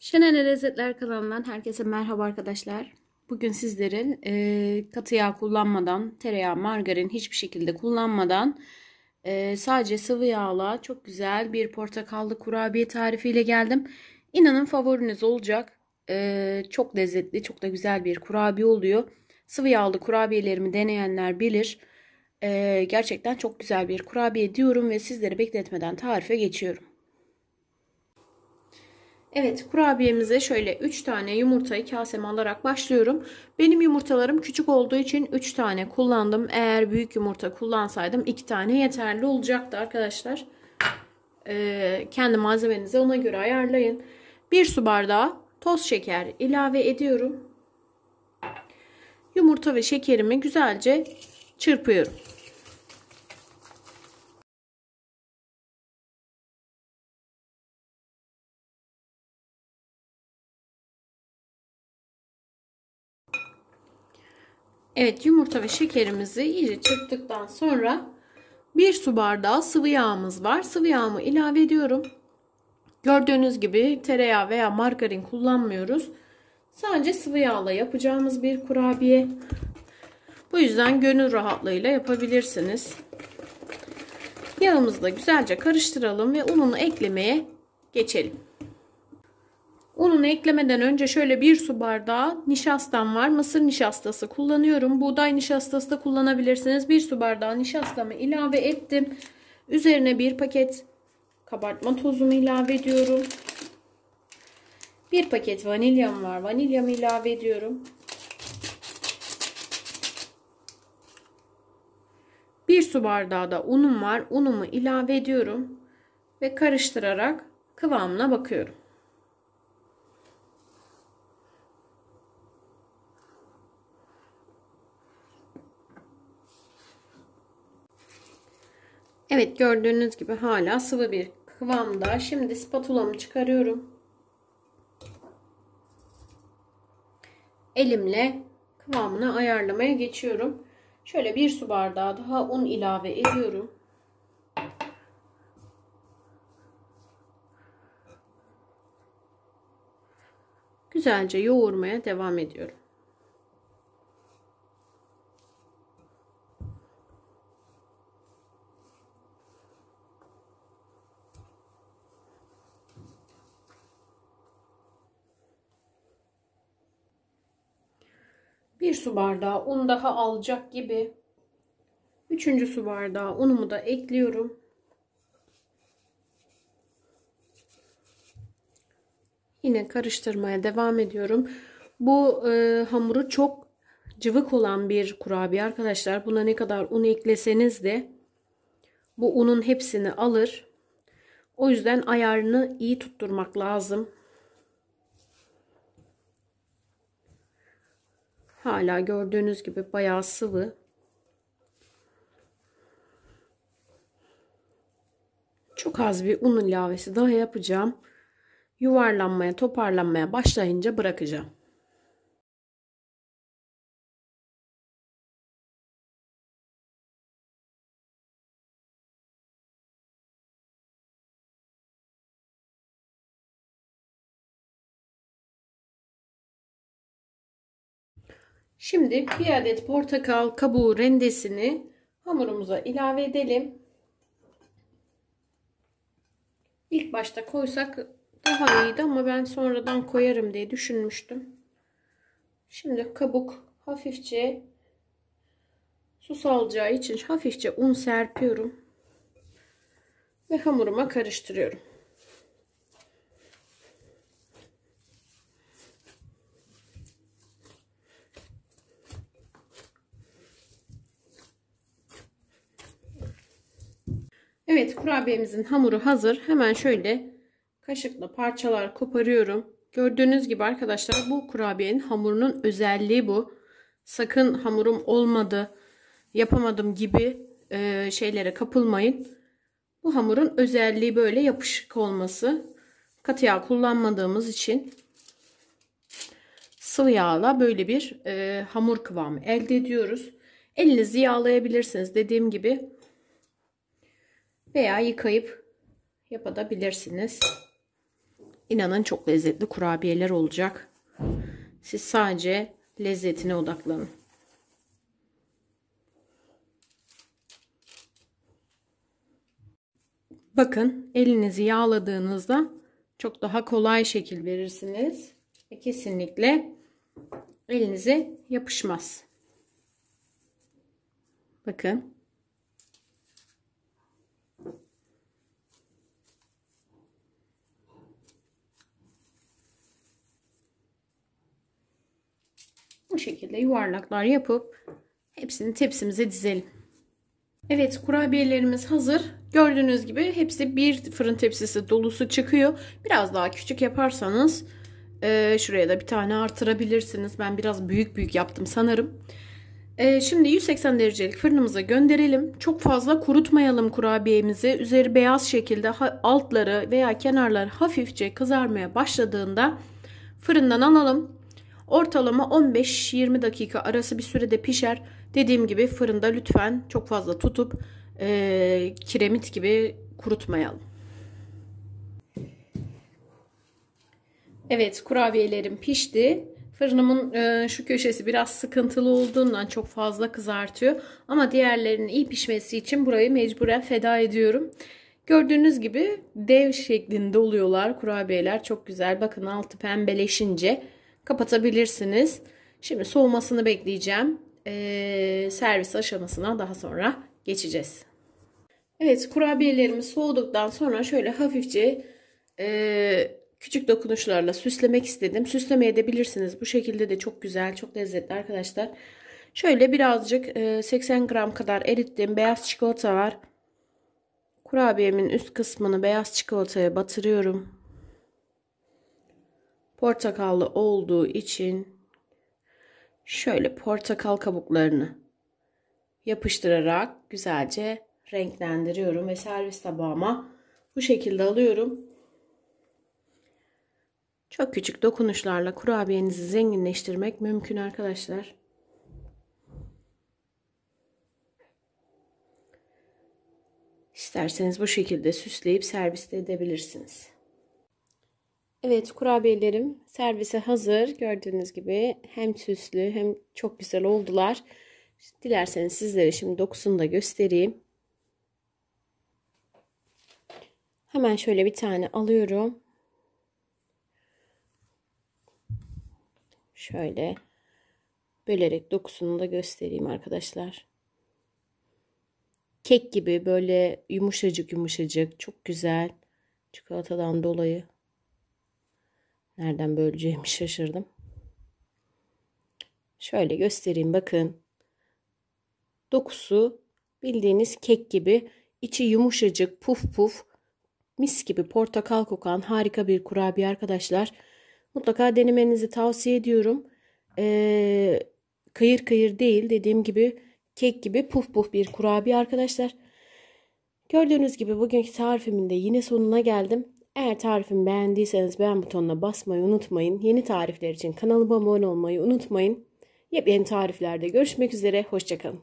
Şenene Lezzetler kanalından herkese merhaba arkadaşlar. Bugün sizlerin e, katı yağ kullanmadan, tereyağı, margarin hiçbir şekilde kullanmadan e, sadece sıvı yağla çok güzel bir portakallı kurabiye tarifiyle geldim. İnanın favoriniz olacak. E, çok lezzetli, çok da güzel bir kurabiye oluyor. Sıvı yağlı kurabiyelerimi deneyenler bilir. E, gerçekten çok güzel bir kurabiye diyorum ve sizleri bekletmeden tarife geçiyorum. Evet kurabiyemize şöyle 3 tane yumurtayı kaseme alarak başlıyorum. Benim yumurtalarım küçük olduğu için 3 tane kullandım. Eğer büyük yumurta kullansaydım 2 tane yeterli olacaktı arkadaşlar. Ee, kendi malzemenizi ona göre ayarlayın. 1 su bardağı toz şeker ilave ediyorum. Yumurta ve şekerimi güzelce çırpıyorum. Evet yumurta ve şekerimizi iyice çırptıktan sonra 1 su bardağı sıvı yağımız var. Sıvı yağımı ilave ediyorum. Gördüğünüz gibi tereyağı veya margarin kullanmıyoruz. Sadece sıvı yağla yapacağımız bir kurabiye. Bu yüzden gönül rahatlığıyla yapabilirsiniz. Yağımızı da güzelce karıştıralım ve ununu eklemeye geçelim. Ununu eklemeden önce şöyle bir su bardağı nişastam var. Mısır nişastası kullanıyorum. Buğday nişastası da kullanabilirsiniz. Bir su bardağı nişastamı ilave ettim. Üzerine bir paket kabartma tozumu ilave ediyorum. Bir paket vanilyam var. Vanilyamı ilave ediyorum. Bir su bardağı da unum var. Unumu ilave ediyorum ve karıştırarak kıvamına bakıyorum. Evet gördüğünüz gibi hala sıvı bir kıvamda. Şimdi spatulamı çıkarıyorum. Elimle kıvamını ayarlamaya geçiyorum. Şöyle bir su bardağı daha un ilave ediyorum. Güzelce yoğurmaya devam ediyorum. Bir su bardağı un daha alacak gibi. Üçüncü su bardağı unumu da ekliyorum. Yine karıştırmaya devam ediyorum. Bu e, hamuru çok cıvık olan bir kurabiye arkadaşlar. Buna ne kadar un ekleseniz de bu unun hepsini alır. O yüzden ayarını iyi tutturmak lazım. Hala gördüğünüz gibi bayağı sıvı. Çok az bir un ilavesi daha yapacağım. Yuvarlanmaya, toparlanmaya başlayınca bırakacağım. Şimdi bir adet portakal kabuğu rendesini hamurumuza ilave edelim. İlk başta koysak daha iyiydi ama ben sonradan koyarım diye düşünmüştüm. Şimdi kabuk hafifçe su salacağı için hafifçe un serpiyorum ve hamuruma karıştırıyorum. Evet kurabiyemizin hamuru hazır. Hemen şöyle kaşıkla parçalar koparıyorum. Gördüğünüz gibi arkadaşlar bu kurabiyenin hamurunun özelliği bu. Sakın hamurum olmadı, yapamadım gibi e, şeylere kapılmayın. Bu hamurun özelliği böyle yapışık olması. Katı yağ kullanmadığımız için sıvı yağla böyle bir e, hamur kıvamı elde ediyoruz. Elinizi yağlayabilirsiniz dediğim gibi veya yıkayıp yapabilirsiniz. İnanın çok lezzetli kurabiyeler olacak. Siz sadece lezzetine odaklanın. Bakın elinizi yağladığınızda çok daha kolay şekil verirsiniz. Ve kesinlikle elinize yapışmaz. Bakın. şekilde yuvarlaklar yapıp hepsini tepsimize dizelim. Evet kurabiyelerimiz hazır. Gördüğünüz gibi hepsi bir fırın tepsisi dolusu çıkıyor. Biraz daha küçük yaparsanız e, şuraya da bir tane artırabilirsiniz. Ben biraz büyük büyük yaptım sanırım. E, şimdi 180 derecelik fırınımıza gönderelim. Çok fazla kurutmayalım kurabiyemizi. Üzeri beyaz şekilde altları veya kenarlar hafifçe kızarmaya başladığında fırından alalım. Ortalama 15-20 dakika arası bir sürede pişer. Dediğim gibi fırında lütfen çok fazla tutup e, kiremit gibi kurutmayalım. Evet kurabiyelerim pişti. Fırınımın e, şu köşesi biraz sıkıntılı olduğundan çok fazla kızartıyor. Ama diğerlerinin iyi pişmesi için burayı mecburen feda ediyorum. Gördüğünüz gibi dev şeklinde oluyorlar kurabiyeler. Çok güzel. Bakın altı pembeleşince kapatabilirsiniz. Şimdi soğumasını bekleyeceğim. Ee, servis aşamasına daha sonra geçeceğiz. Evet kurabiyelerimiz soğuduktan sonra şöyle hafifçe e, küçük dokunuşlarla süslemek istedim. Süslemeye de bilirsiniz. Bu şekilde de çok güzel, çok lezzetli arkadaşlar. Şöyle birazcık e, 80 gram kadar erittiğim beyaz çikolata var. Kurabiyemin üst kısmını beyaz çikolataya batırıyorum portakallı olduğu için şöyle portakal kabuklarını yapıştırarak güzelce renklendiriyorum ve servis tabağıma bu şekilde alıyorum. Çok küçük dokunuşlarla kurabiyenizi zenginleştirmek mümkün arkadaşlar. İsterseniz bu şekilde süsleyip servis edebilirsiniz. Evet kurabiyelerim servise hazır. Gördüğünüz gibi hem süslü hem çok güzel oldular. Dilerseniz sizlere şimdi dokusunu da göstereyim. Hemen şöyle bir tane alıyorum. Şöyle bölerek dokusunu da göstereyim arkadaşlar. Kek gibi böyle yumuşacık yumuşacık çok güzel çikolatadan dolayı. Nereden böleceğimi şaşırdım. Şöyle göstereyim bakın. Dokusu bildiğiniz kek gibi içi yumuşacık puf puf mis gibi portakal kokan harika bir kurabiye arkadaşlar. Mutlaka denemenizi tavsiye ediyorum. Ee, kayır kıyır değil dediğim gibi kek gibi puf puf bir kurabiye arkadaşlar. Gördüğünüz gibi bugünkü tarifimin de yine sonuna geldim. Eğer tarifimi beğendiyseniz beğen butonuna basmayı unutmayın. Yeni tarifler için kanalıma abone olmayı unutmayın. Yepyeni tariflerde görüşmek üzere. Hoşçakalın.